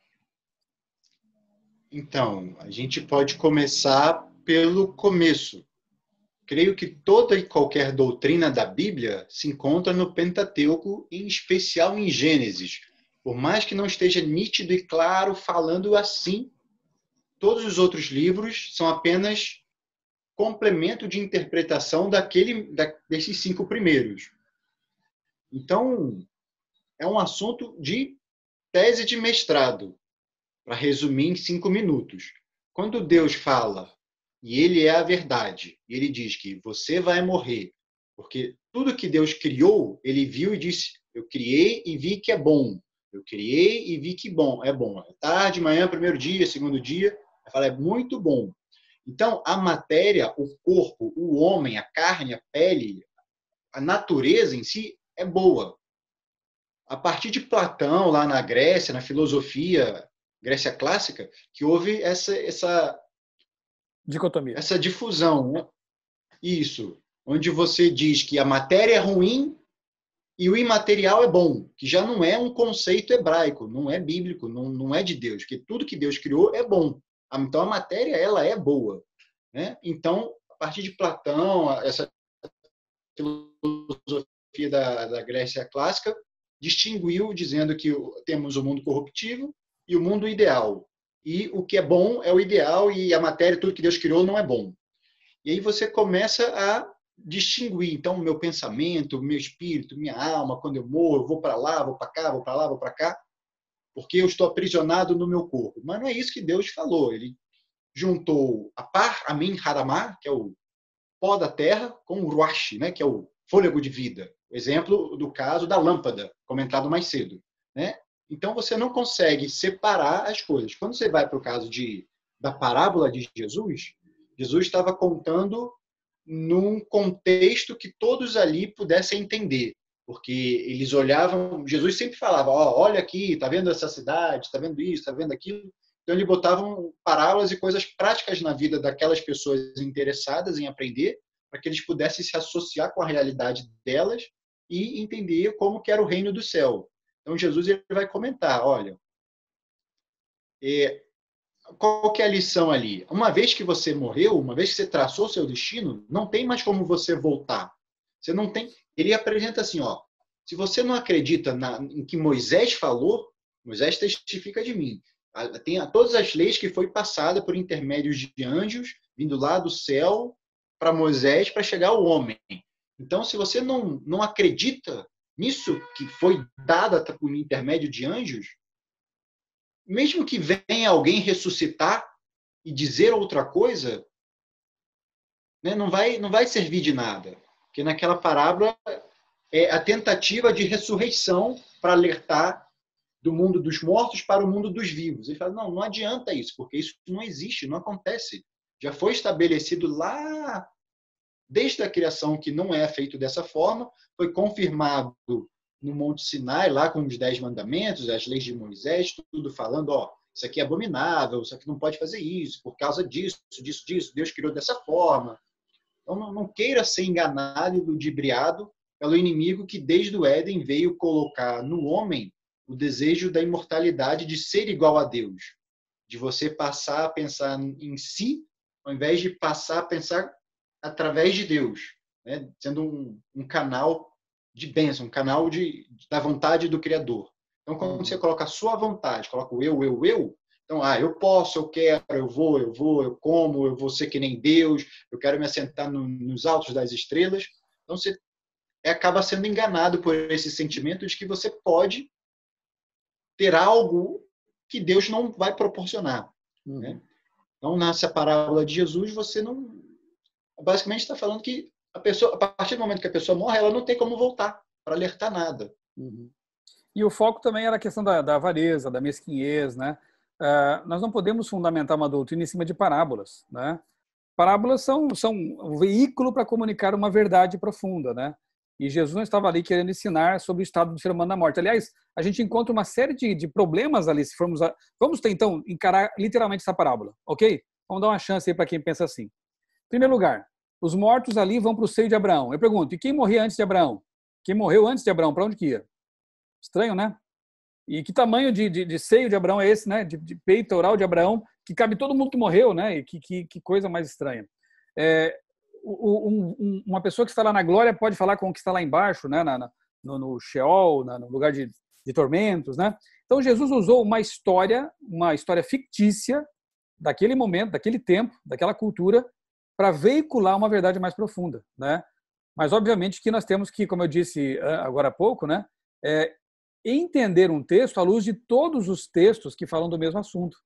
Então, a gente pode começar pelo começo. Creio que toda e qualquer doutrina da Bíblia se encontra no Pentateuco, em especial em Gênesis. Por mais que não esteja nítido e claro falando assim, todos os outros livros são apenas complemento de interpretação daquele da, desses cinco primeiros. Então, é um assunto de tese de mestrado para resumir em cinco minutos. Quando Deus fala e Ele é a verdade, e Ele diz que você vai morrer, porque tudo que Deus criou, Ele viu e disse: Eu criei e vi que é bom. Eu criei e vi que bom é bom. É tarde, manhã, primeiro dia, segundo dia, fala é muito bom. Então a matéria, o corpo, o homem, a carne, a pele, a natureza em si é boa. A partir de Platão, lá na Grécia, na filosofia, Grécia clássica, que houve essa essa dicotomia, essa difusão, né? isso, onde você diz que a matéria é ruim e o imaterial é bom, que já não é um conceito hebraico, não é bíblico, não, não é de Deus, que tudo que Deus criou é bom. Ah, então a matéria ela é boa, né? Então a partir de Platão essa filosofia da, da Grécia clássica distinguiu dizendo que temos o mundo corruptivo e o mundo ideal. E o que é bom é o ideal e a matéria, tudo que Deus criou, não é bom. E aí você começa a distinguir. Então, o meu pensamento, o meu espírito, minha alma, quando eu morro, eu vou para lá, vou para cá, vou para lá, vou para cá, porque eu estou aprisionado no meu corpo. Mas não é isso que Deus falou. Ele juntou a par, a mim haramá, que é o pó da terra, com o ruach, né, que é o fôlego de vida. Exemplo do caso da lâmpada, comentado mais cedo. Né? Então você não consegue separar as coisas. Quando você vai para o caso de, da parábola de Jesus, Jesus estava contando num contexto que todos ali pudessem entender, porque eles olhavam. Jesus sempre falava: oh, olha aqui, tá vendo essa cidade, tá vendo isso, tá vendo aquilo. Então ele botava parábolas e coisas práticas na vida daquelas pessoas interessadas em aprender, para que eles pudessem se associar com a realidade delas e entender como que era o reino do céu. Então Jesus ele vai comentar, olha, é, qual que é a lição ali? Uma vez que você morreu, uma vez que você traçou seu destino, não tem mais como você voltar. Você não tem. Ele apresenta assim, ó, se você não acredita na, em que Moisés falou, Moisés testifica de mim. Tem todas as leis que foi passada por intermédios de anjos, vindo lá do céu para Moisés para chegar ao homem. Então, se você não, não acredita nisso que foi dada por intermédio de anjos, mesmo que venha alguém ressuscitar e dizer outra coisa, né, não, vai, não vai servir de nada. Porque naquela parábola é a tentativa de ressurreição para alertar do mundo dos mortos para o mundo dos vivos. Ele fala: não, não adianta isso, porque isso não existe, não acontece. Já foi estabelecido lá desde a criação que não é feito dessa forma, foi confirmado no Monte Sinai, lá com os Dez Mandamentos, as leis de Moisés, tudo falando, ó, isso aqui é abominável, isso aqui não pode fazer isso, por causa disso, disso, disso, Deus criou dessa forma. Então não, queira ser enganado e ludibriado pelo inimigo que desde o Éden veio colocar no homem o desejo da imortalidade de ser igual a Deus, de você passar a pensar em si, ao invés de passar a pensar através de Deus, né? sendo um, um, canal de bênção, um canal de, da vontade do Criador. Então, quando uhum. você coloca a sua vontade, coloca o eu, eu, eu, então, ah, eu posso, eu quero, eu vou, eu vou, eu como, eu vou ser que nem Deus, eu quero me assentar no, nos altos das estrelas. Então, você acaba sendo enganado por esse sentimento de que você pode ter algo que Deus não vai proporcionar. Né? Uhum. Né? Então, nessa parábola de Jesus, você não, basicamente está falando que a pessoa, a partir do momento que a pessoa morre, ela não tem como voltar para alertar nada. Uhum. E o foco também era a questão da, da avareza, da mesquinhez, né? Uh, nós não podemos fundamentar uma doutrina em cima de parábolas, né? Parábolas são, são um veículo para comunicar uma verdade profunda, né? E Jesus não estava ali querendo ensinar sobre o estado do ser humano na morte. Aliás, a gente encontra uma série de, de problemas ali, se formos... A... Vamos, então, encarar literalmente essa parábola, ok? Vamos dar uma chance aí para quem pensa assim. Em primeiro lugar, os mortos ali vão para o seio de Abraão. Eu pergunto, e quem morria antes de Abraão? Quem morreu antes de Abraão, para onde que ia? Estranho, né? E que tamanho de, de, de seio de Abraão é esse, né? De, de peito oral de Abraão, que cabe todo mundo que morreu, né? E que, que, que coisa mais estranha. É, um, um, uma pessoa que está lá na glória pode falar com o que está lá embaixo, né? Na, na, no, no Sheol, na, no lugar de, de tormentos, né? Então Jesus usou uma história, uma história fictícia daquele momento, daquele tempo, daquela cultura, para veicular uma verdade mais profunda, né? Mas obviamente que nós temos que, como eu disse ah, agora há pouco, né, é entender um texto à luz de todos os textos que falam do mesmo assunto,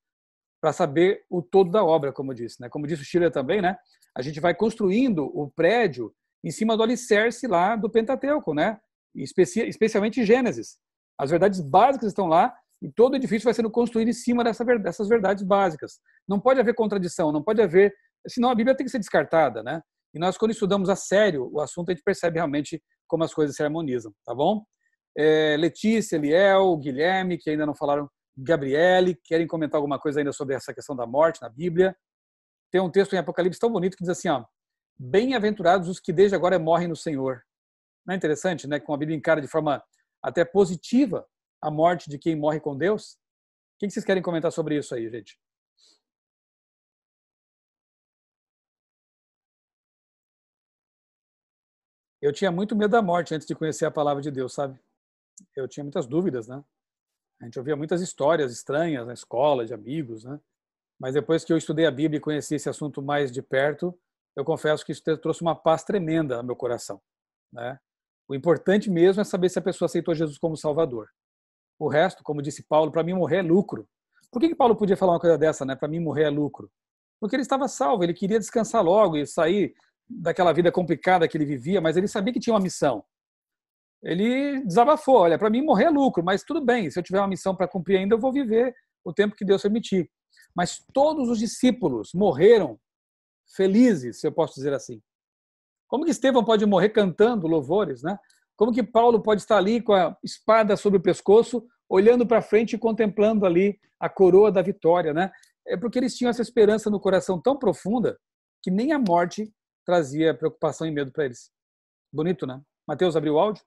para saber o todo da obra, como eu disse, né? Como disse o Schiller também, né? A gente vai construindo o prédio em cima do alicerce lá do Pentateuco, né? Especi especialmente Gênesis. As verdades básicas estão lá e todo edifício vai sendo construído em cima dessa, dessas verdades básicas. Não pode haver contradição, não pode haver senão a Bíblia tem que ser descartada, né? E nós, quando estudamos a sério o assunto, a gente percebe realmente como as coisas se harmonizam, tá bom? É, Letícia, Eliel, Guilherme, que ainda não falaram, Gabriele, querem comentar alguma coisa ainda sobre essa questão da morte na Bíblia? Tem um texto em Apocalipse tão bonito que diz assim, ó, bem-aventurados os que desde agora morrem no Senhor. Não é interessante, né? Com a Bíblia encara de forma até positiva a morte de quem morre com Deus. O que vocês querem comentar sobre isso aí, gente? eu tinha muito medo da morte antes de conhecer a palavra de Deus, sabe? Eu tinha muitas dúvidas, né? A gente ouvia muitas histórias estranhas na escola, de amigos, né? Mas depois que eu estudei a Bíblia e conheci esse assunto mais de perto, eu confesso que isso trouxe uma paz tremenda ao meu coração, né? O importante mesmo é saber se a pessoa aceitou Jesus como Salvador. O resto, como disse Paulo, para mim morrer é lucro. Por que, que Paulo podia falar uma coisa dessa, né? Para mim morrer é lucro. Porque ele estava salvo, ele queria descansar logo e sair daquela vida complicada que ele vivia, mas ele sabia que tinha uma missão. Ele desabafou: olha, para mim morrer é lucro, mas tudo bem, se eu tiver uma missão para cumprir ainda, eu vou viver o tempo que Deus permitir. Mas todos os discípulos morreram felizes, se eu posso dizer assim. Como que Estevão pode morrer cantando louvores, né? Como que Paulo pode estar ali com a espada sobre o pescoço, olhando para frente e contemplando ali a coroa da vitória, né? É porque eles tinham essa esperança no coração tão profunda que nem a morte trazia preocupação e medo para eles. Bonito, né? Mateus, abriu o áudio?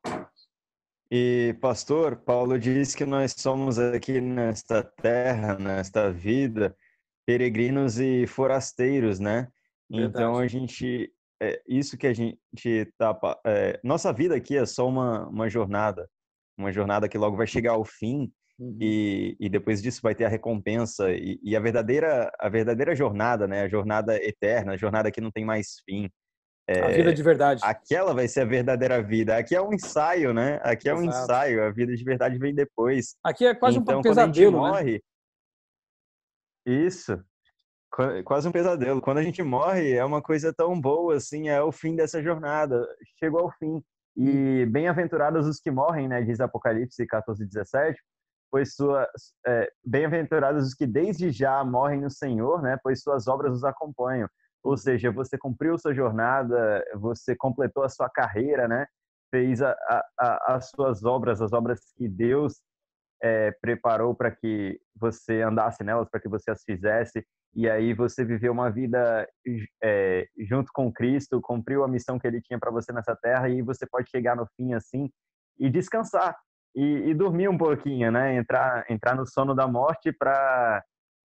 E, pastor, Paulo diz que nós somos aqui nesta terra, nesta vida, peregrinos e forasteiros, né? Então, Verdade. Então, a gente. É, isso que a gente está. É, nossa vida aqui é só uma, uma jornada. Uma jornada que logo vai chegar ao fim Uhum. E, e depois disso vai ter a recompensa e, e, a verdadeira a verdadeira jornada, né? A jornada eterna, a jornada que não tem mais fim. É, a vida de verdade. Aquela vai ser a verdadeira vida. Aqui é um ensaio, né? Aqui é Exato. um ensaio. A vida de verdade vem depois. Aqui é quase então, um pesadelo, quando a gente né? morre, né? Isso. Quase um pesadelo. Quando a gente morre, é uma coisa tão boa, assim, é o fim dessa jornada. Chegou ao fim. E uhum. bem-aventurados os que morrem, né? Diz Apocalipse 14, 17 pois sua é, bem-aventurados os que desde já morrem no Senhor, né? Pois suas obras os acompanham. Ou seja, você cumpriu sua jornada, você completou a sua carreira, né? Fez a, a, a, as suas obras, as obras que Deus é, preparou para que você andasse nelas, para que você as fizesse. E aí você viveu uma vida é, junto com Cristo, cumpriu a missão que Ele tinha para você nessa terra e você pode chegar no fim assim e descansar, e, e dormir um pouquinho, né? Entrar, entrar no sono da morte para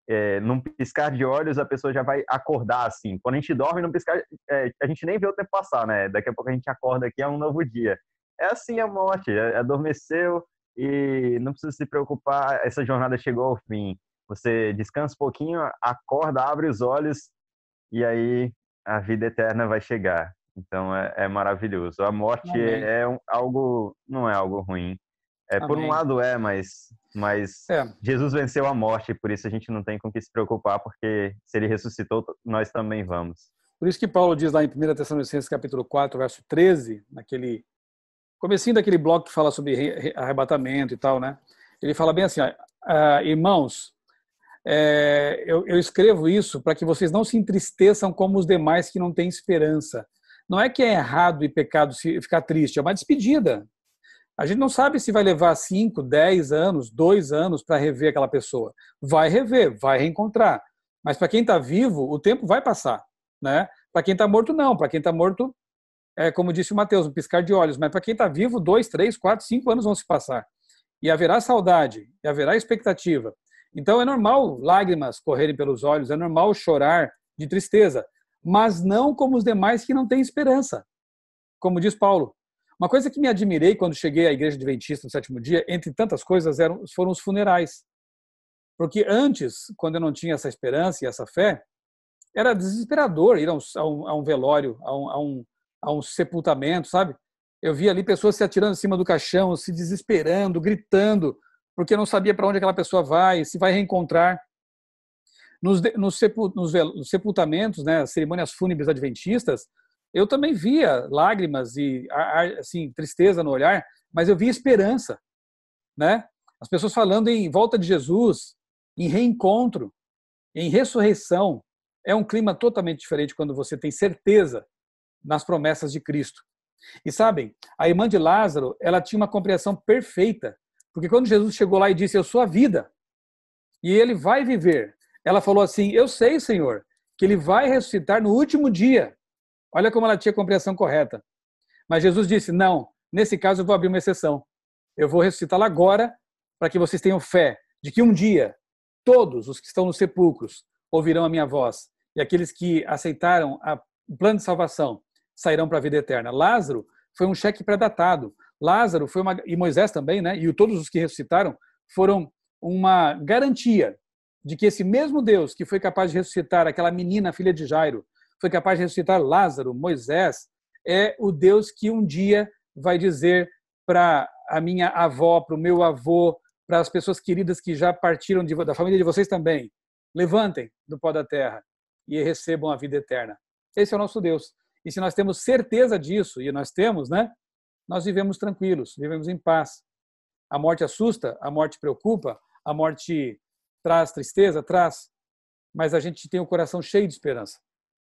é, num piscar de olhos a pessoa já vai acordar assim. Quando a gente dorme, num piscar, é, a gente nem vê o tempo passar, né? Daqui a pouco a gente acorda aqui é um novo dia. É assim a morte, é, adormeceu e não precisa se preocupar. Essa jornada chegou ao fim. Você descansa um pouquinho, acorda, abre os olhos e aí a vida eterna vai chegar. Então é, é maravilhoso. A morte Amém. é, um, algo, não é algo ruim. É, por um lado é, mas, mas é. Jesus venceu a morte, por isso a gente não tem com que se preocupar, porque se ele ressuscitou, nós também vamos. Por isso que Paulo diz lá em 1 Tessalonicenses capítulo 4, verso 13, naquele comecinho daquele bloco que fala sobre arrebatamento e tal, né? Ele fala bem assim, ó, ah, irmãos, é, eu, eu escrevo isso para que vocês não se entristeçam como os demais que não têm esperança. Não é que é errado e pecado ficar triste, é uma despedida. A gente não sabe se vai levar 5, 10 anos, 2 anos para rever aquela pessoa. Vai rever, vai reencontrar. Mas para quem está vivo, o tempo vai passar. Né? Para quem está morto, não. Para quem está morto, é como disse o Mateus, um piscar de olhos. Mas para quem está vivo, 2, 3, 4, 5 anos vão se passar. E haverá saudade, e haverá expectativa. Então é normal lágrimas correrem pelos olhos, é normal chorar de tristeza. Mas não como os demais que não têm esperança. Como diz Paulo, uma coisa que me admirei quando cheguei à Igreja Adventista no sétimo dia, entre tantas coisas, eram, foram os funerais. Porque antes, quando eu não tinha essa esperança e essa fé, era desesperador ir a um, a um velório, a um, a, um, a um sepultamento, sabe? Eu via ali pessoas se atirando em cima do caixão, se desesperando, gritando, porque não sabia para onde aquela pessoa vai, se vai reencontrar. Nos, nos, sepul, nos sepultamentos, né, cerimônias fúnebres adventistas, eu também via lágrimas e assim tristeza no olhar, mas eu via esperança, né? As pessoas falando em volta de Jesus, em reencontro, em ressurreição, é um clima totalmente diferente quando você tem certeza nas promessas de Cristo. E sabem, a irmã de Lázaro, ela tinha uma compreensão perfeita, porque quando Jesus chegou lá e disse: "Eu sou a vida", e ele vai viver, ela falou assim: "Eu sei, Senhor, que ele vai ressuscitar no último dia". Olha como ela tinha compreensão correta. Mas Jesus disse: Não, nesse caso eu vou abrir uma exceção. Eu vou ressuscitá-la agora para que vocês tenham fé de que um dia todos os que estão nos sepulcros ouvirão a minha voz e aqueles que aceitaram o plano de salvação sairão para a vida eterna. Lázaro foi um cheque pré-datado. Lázaro foi uma e Moisés também, né? E todos os que ressuscitaram foram uma garantia de que esse mesmo Deus que foi capaz de ressuscitar aquela menina, filha de Jairo, foi capaz de ressuscitar Lázaro, Moisés, é o Deus que um dia vai dizer para a minha avó, para o meu avô, para as pessoas queridas que já partiram de, da família de vocês também: levantem do pó da terra e recebam a vida eterna. Esse é o nosso Deus. E se nós temos certeza disso, e nós temos, né? Nós vivemos tranquilos, vivemos em paz. A morte assusta, a morte preocupa, a morte traz tristeza, traz, mas a gente tem o coração cheio de esperança.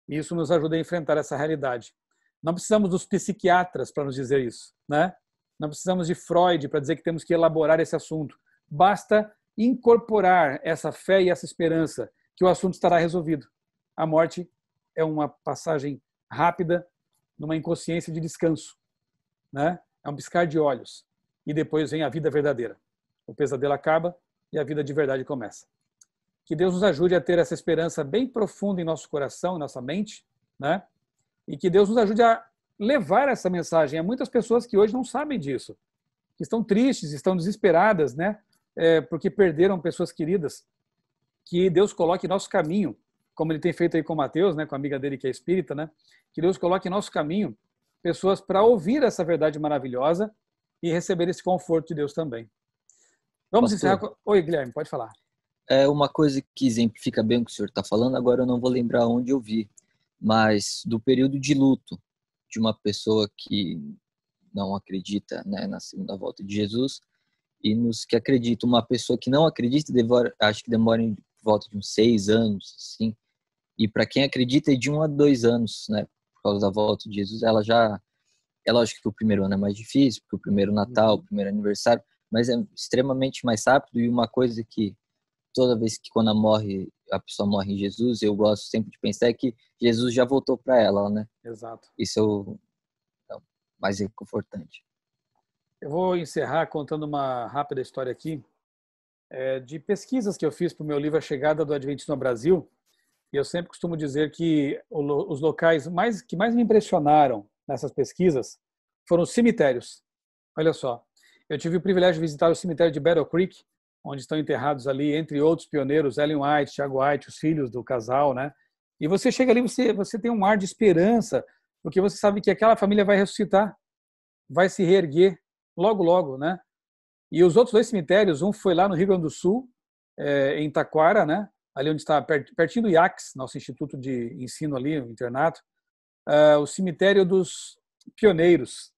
E isso nos ajuda a enfrentar essa realidade. Não precisamos dos psiquiatras para nos dizer isso, né? Não precisamos de Freud para dizer que temos que elaborar esse assunto. Basta incorporar essa fé e essa esperança que o assunto estará resolvido. A morte é uma passagem rápida numa inconsciência de descanso, né? É um piscar de olhos e depois vem a vida verdadeira. O pesadelo acaba e a vida de verdade começa. Que Deus nos ajude a ter essa esperança bem profunda em nosso coração, em nossa mente, né? E que Deus nos ajude a levar essa mensagem a muitas pessoas que hoje não sabem disso, que estão tristes, estão desesperadas, né? É, porque perderam pessoas queridas. Que Deus coloque nosso caminho, como ele tem feito aí com Mateus, né? Com a amiga dele que é espírita, né? Que Deus coloque nosso caminho pessoas para ouvir essa verdade maravilhosa e receber esse conforto de Deus também. Vamos Pastor. encerrar. Com... Oi, Guilherme, pode falar é uma coisa que exemplifica bem o que o senhor está falando, agora eu não vou lembrar onde eu vi, mas do período de luto de uma pessoa que não acredita né, na segunda volta de Jesus e nos que acreditam. Uma pessoa que não acredita, devora, acho que demora em volta de uns seis anos, assim, e para quem acredita é de um a dois anos, né, por causa da volta de Jesus, ela já, é lógico que o primeiro ano é mais difícil, porque o primeiro Natal, uhum. o primeiro aniversário, mas é extremamente mais rápido e uma coisa que toda vez que quando a morre a pessoa morre em Jesus, eu gosto sempre de pensar que Jesus já voltou para ela, né? Exato. Isso é, é o mais reconfortante. Eu vou encerrar contando uma rápida história aqui é, de pesquisas que eu fiz para o meu livro A Chegada do Adventismo ao Brasil. E eu sempre costumo dizer que os locais mais que mais me impressionaram nessas pesquisas foram os cemitérios. Olha só, eu tive o privilégio de visitar o cemitério de Battle Creek, onde estão enterrados ali, entre outros pioneiros, Ellen White, Thiago White, os filhos do casal, né? E você chega ali, você, você tem um ar de esperança, porque você sabe que aquela família vai ressuscitar, vai se reerguer logo, logo, né? E os outros dois cemitérios, um foi lá no Rio Grande do Sul, é, em Taquara, né? Ali onde está, pertinho do IACS, nosso instituto de ensino ali, o internato, uh, o cemitério dos pioneiros,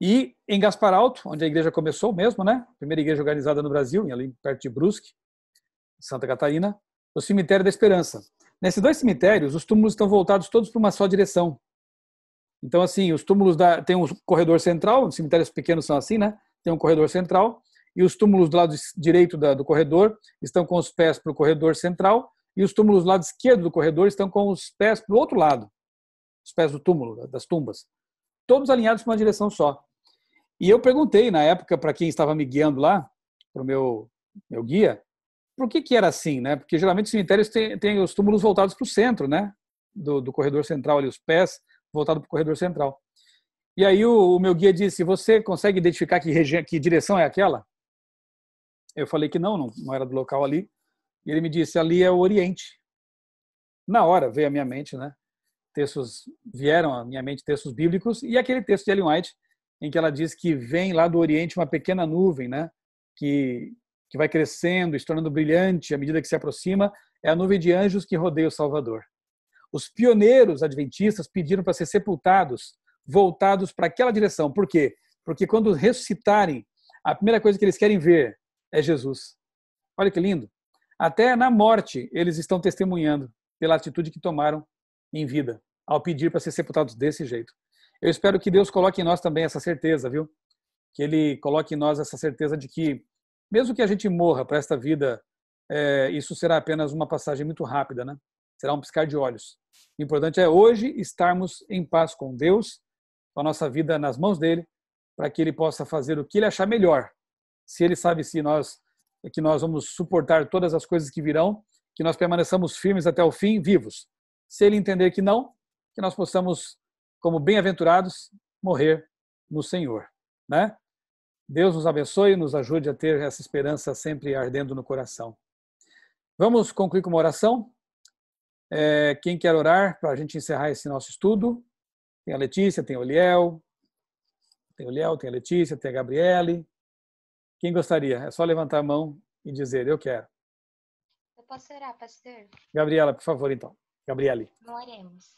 e em Gaspar Alto, onde a igreja começou mesmo, né? Primeira igreja organizada no Brasil, ali perto de Brusque, Santa Catarina, o Cemitério da Esperança. Nesses dois cemitérios, os túmulos estão voltados todos para uma só direção. Então, assim, os túmulos da, tem um corredor central, os cemitérios pequenos são assim, né? Tem um corredor central e os túmulos do lado direito da, do corredor estão com os pés para o corredor central e os túmulos do lado esquerdo do corredor estão com os pés para o outro lado, os pés do túmulo, das tumbas. Todos alinhados para uma direção só. E eu perguntei na época para quem estava me guiando lá, para o meu, meu guia, por que, que era assim, né? Porque geralmente os cemitérios têm, têm os túmulos voltados para o centro, né? Do, do, corredor central ali, os pés voltados para o corredor central. E aí o, o, meu guia disse: Você consegue identificar que, que direção é aquela? Eu falei que não, não, não era do local ali. E ele me disse: Ali é o Oriente. Na hora veio à minha mente, né? Textos vieram à minha mente, textos bíblicos, e aquele texto de Ellen White em que ela diz que vem lá do Oriente uma pequena nuvem, né? Que, que vai crescendo se tornando brilhante à medida que se aproxima, é a nuvem de anjos que rodeia o Salvador. Os pioneiros adventistas pediram para ser sepultados, voltados para aquela direção. Por quê? Porque quando ressuscitarem, a primeira coisa que eles querem ver é Jesus. Olha que lindo. Até na morte, eles estão testemunhando pela atitude que tomaram em vida, ao pedir para ser sepultados desse jeito. Eu espero que Deus coloque em nós também essa certeza, viu? Que Ele coloque em nós essa certeza de que, mesmo que a gente morra para esta vida, é, isso será apenas uma passagem muito rápida, né? Será um piscar de olhos. O importante é hoje estarmos em paz com Deus, com a nossa vida nas mãos dele, para que Ele possa fazer o que Ele achar melhor. Se Ele sabe se nós que nós vamos suportar todas as coisas que virão, que nós permaneçamos firmes até o fim, vivos. Se Ele entender que não, que nós possamos como bem-aventurados, morrer no Senhor. Né? Deus nos abençoe e nos ajude a ter essa esperança sempre ardendo no coração. Vamos concluir com uma oração. É, quem quer orar para a gente encerrar esse nosso estudo? Tem a Letícia, tem o Liel, tem o Liel, tem a Letícia, tem a Gabriele. Quem gostaria? É só levantar a mão e dizer, eu quero. Eu posso orar, pastor? Gabriela, por favor, então. Gabriele. Oremos.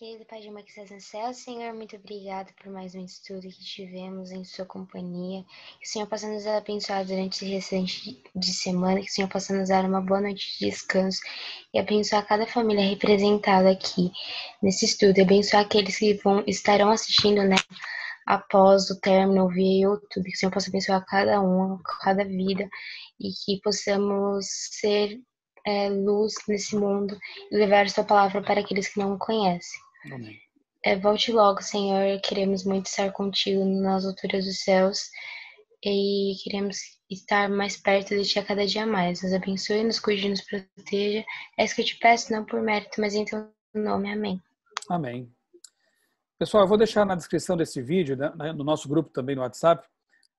Querido Pai de que estás no céu, Senhor, muito obrigado por mais um estudo que tivemos em sua companhia. Que o Senhor possa nos abençoar durante recente restante de semana, que o Senhor possa nos dar uma boa noite de descanso e abençoar cada família representada aqui nesse estudo. E abençoar aqueles que vão, estarão assistindo, né? após o término via YouTube, que o Senhor possa abençoar cada um, cada vida, e que possamos ser é, luz nesse mundo e levar a sua palavra para aqueles que não o conhecem. Amém. É, volte logo, Senhor. Queremos muito estar contigo nas alturas dos céus e queremos estar mais perto de Ti a cada dia mais. Nos abençoe, nos cuide, nos proteja. É isso que eu te peço, não por mérito, mas em Teu nome. Amém. Amém. Pessoal, eu vou deixar na descrição desse vídeo, né, né, no nosso grupo também no WhatsApp,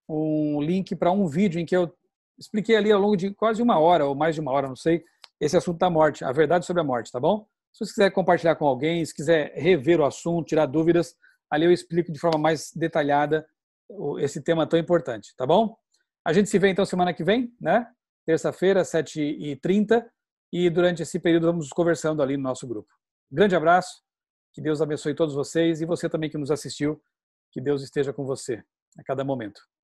um link para um vídeo em que eu expliquei ali ao longo de quase uma hora ou mais de uma hora, não sei, esse assunto da morte, a verdade sobre a morte, tá bom? Se você quiser compartilhar com alguém, se quiser rever o assunto, tirar dúvidas, ali eu explico de forma mais detalhada esse tema tão importante, tá bom? A gente se vê então semana que vem, né? Terça-feira, 7h30. E durante esse período vamos conversando ali no nosso grupo. Grande abraço, que Deus abençoe todos vocês e você também que nos assistiu, que Deus esteja com você a cada momento.